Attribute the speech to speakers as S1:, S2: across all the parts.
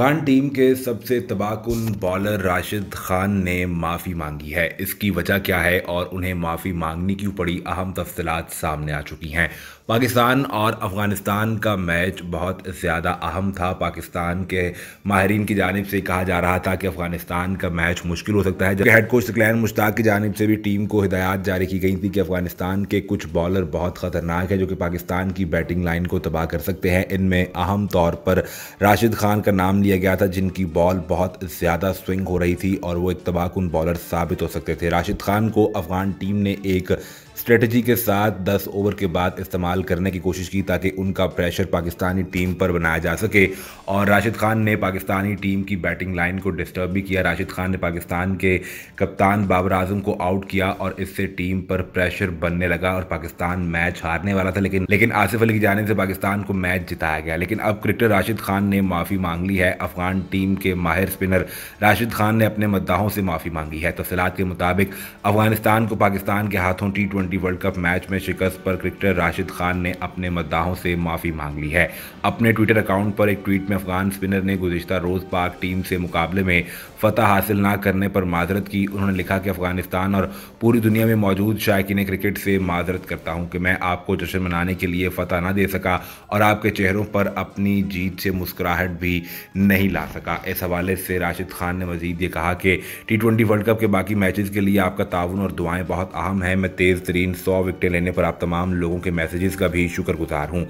S1: Afghan team के सबसे तबाहकुन bowler Rashid Khan ने माफ़ी मांगी है इसकी वजह क्या है और उन्हें माफ़ी मांगनी क्यों पड़ी अहम तफसलत सामने आ चुकी हैं पाकिस्तान और अफ़गानिस्तान का मैच बहुत ज़्यादा अहम था पाकिस्तान के माहरीन की जानब से कहा जा रहा था कि अफ़गानिस्तान का मैच मुश्किल हो सकता है जबकि हेड कोच सकलैन मुश्ताक की जानब से भी टीम को हिदायत जारी की गई थी कि अफ़गानिस्तान के कुछ बॉलर बहुत ख़तरनाक है जो कि पाकिस्तान की बैटिंग लाइन को तबाह कर सकते हैं इनमें अहम तौर पर राशिद खान का नाम लिया गया था जिनकी बॉल बहुत ज़्यादा स्विंग हो रही थी और वो एक तबाहकुन बॉलर साबित हो सकते थे राशिद खान को अफ़गान टीम ने एक स्ट्रेटजी के साथ 10 ओवर के बाद इस्तेमाल करने की कोशिश की ताकि उनका प्रेशर पाकिस्तानी टीम पर बनाया जा सके और राशिद खान ने पाकिस्तानी टीम की बैटिंग लाइन को डिस्टर्ब भी किया राशिद खान ने पाकिस्तान के कप्तान बाबर आजम को आउट किया और इससे टीम पर प्रेशर बनने लगा और पाकिस्तान मैच हारने वाला था लेकिन लेकिन आसिफ अली की जाने से पाकिस्तान को मैच जिताया गया लेकिन अब क्रिकेटर राशिद खान ने माफ़ी मांग ली है अफगान टीम के माहिर स्पिनर राशिद खान ने अपने मद्दाहों से माफ़ी मांगी है तफसलात के मुताबिक अफगानिस्तान को पाकिस्तान के हाथों T twenty world cup match में शिकस्त पर क्रिकेटर राशिद खान ने अपने मद्दाहों से माफ़ी मांग ली है अपने ट्विटर अकाउंट पर एक ट्वीट में अफगान स्पिनर ने गुजशत रोज़ पाक टीम से मुकाबले में फतह हासिल ना करने पर माजरत की उन्होंने लिखा कि अफगानिस्तान और पूरी दुनिया में मौजूद शायकीन क्रिकेट से माजरत करता हूँ कि मैं आपको जश्न मनाने के लिए फतह ना दे सका और आपके चेहरों पर अपनी जीत से मुस्कुराहट भी नहीं ला सका इस हवाले से राशिद खान ने मजीद ये कहा कि टी वर्ल्ड कप के बाकी मैचेस के लिए आपका ताउन और दुआएं बहुत अहम है मैं तेज़ तरीके दिन सौ विकटें लेने पर आप तमाम लोगों के मैसेजेस का भी शुक्रगुजार हूं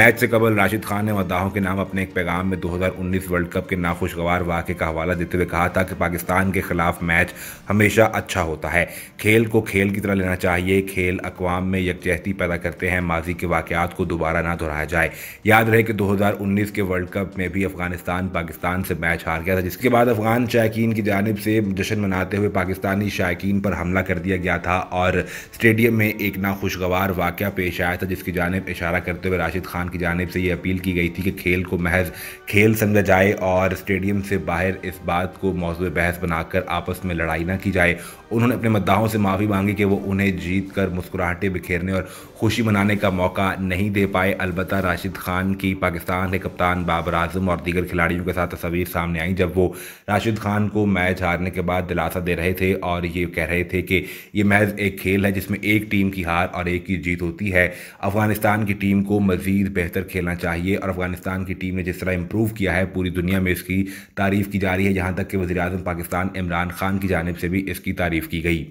S1: मैच से कबल राशिद खान ने मद्दाहों के नाम अपने एक पैगाम में 2019 वर्ल्ड कप के नाखुशगवार वाक़े का हवाला देते हुए कहा था कि पाकिस्तान के खिलाफ मैच हमेशा अच्छा होता है खेल को खेल की तरह लेना चाहिए खेल अकवाम में यकजहती पैदा करते हैं माजी के वाक़ात को दोबारा ना दोहराया जाए याद रहे कि उन्नीस के वर्ल्ड कप में भी अफगानिस्तान पाकिस्तान से मैच हार गया था जिसके बाद अफगान शायकीन की जानब से जश्न मनाते हुए पाकिस्तानी शायकीन पर हमला कर दिया गया था और स्टेडियम स्टेडियम में एक नाखुशगवार वाक़ पेश आया था जिसकी जानब इशारा करते हुए राशिद खान की जानब से ये अपील की गई थी कि खेल को महज खेल समझा जाए और स्टेडियम से बाहर इस बात को मौजूद बहस बनाकर आपस में लड़ाई ना की जाए उन्होंने अपने मद्दाहों से माफ़ी मांगी कि वो उन्हें जीत कर मुस्कुराहटें बिखेरने और खुशी मनाने का मौका नहीं दे पाए अलबत् राशिद खान की पाकिस्तान के कप्तान बाबर आजम और दीगर खिलाड़ियों के साथ तस्वीर सामने आई जब वो राशिद खान को मैच हारने के बाद दिलासा दे रहे थे और ये कह रहे थे कि ये महज एक खेल है जिसमें एक एक टीम की हार और एक की जीत होती है अफगानिस्तान की टीम को मज़ीद बेहतर खेलना चाहिए और अफगानिस्तान की टीम ने जिस तरह इम्प्रूव किया है पूरी दुनिया में इसकी तारीफ़ की जा रही है यहाँ तक कि वज़ी पाकिस्तान इमरान खान की जानब से भी इसकी तारीफ़ की गई